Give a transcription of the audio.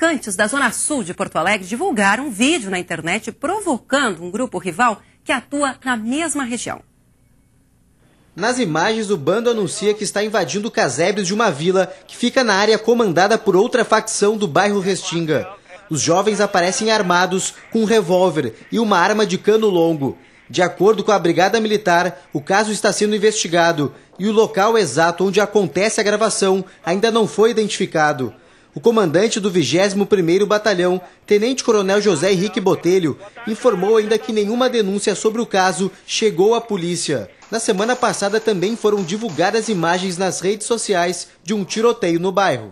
Traficantes da Zona Sul de Porto Alegre divulgaram um vídeo na internet provocando um grupo rival que atua na mesma região. Nas imagens, o bando anuncia que está invadindo casebres de uma vila que fica na área comandada por outra facção do bairro Restinga. Os jovens aparecem armados com um revólver e uma arma de cano longo. De acordo com a Brigada Militar, o caso está sendo investigado e o local exato onde acontece a gravação ainda não foi identificado. O comandante do 21º Batalhão, Tenente Coronel José Henrique Botelho, informou ainda que nenhuma denúncia sobre o caso chegou à polícia. Na semana passada também foram divulgadas imagens nas redes sociais de um tiroteio no bairro.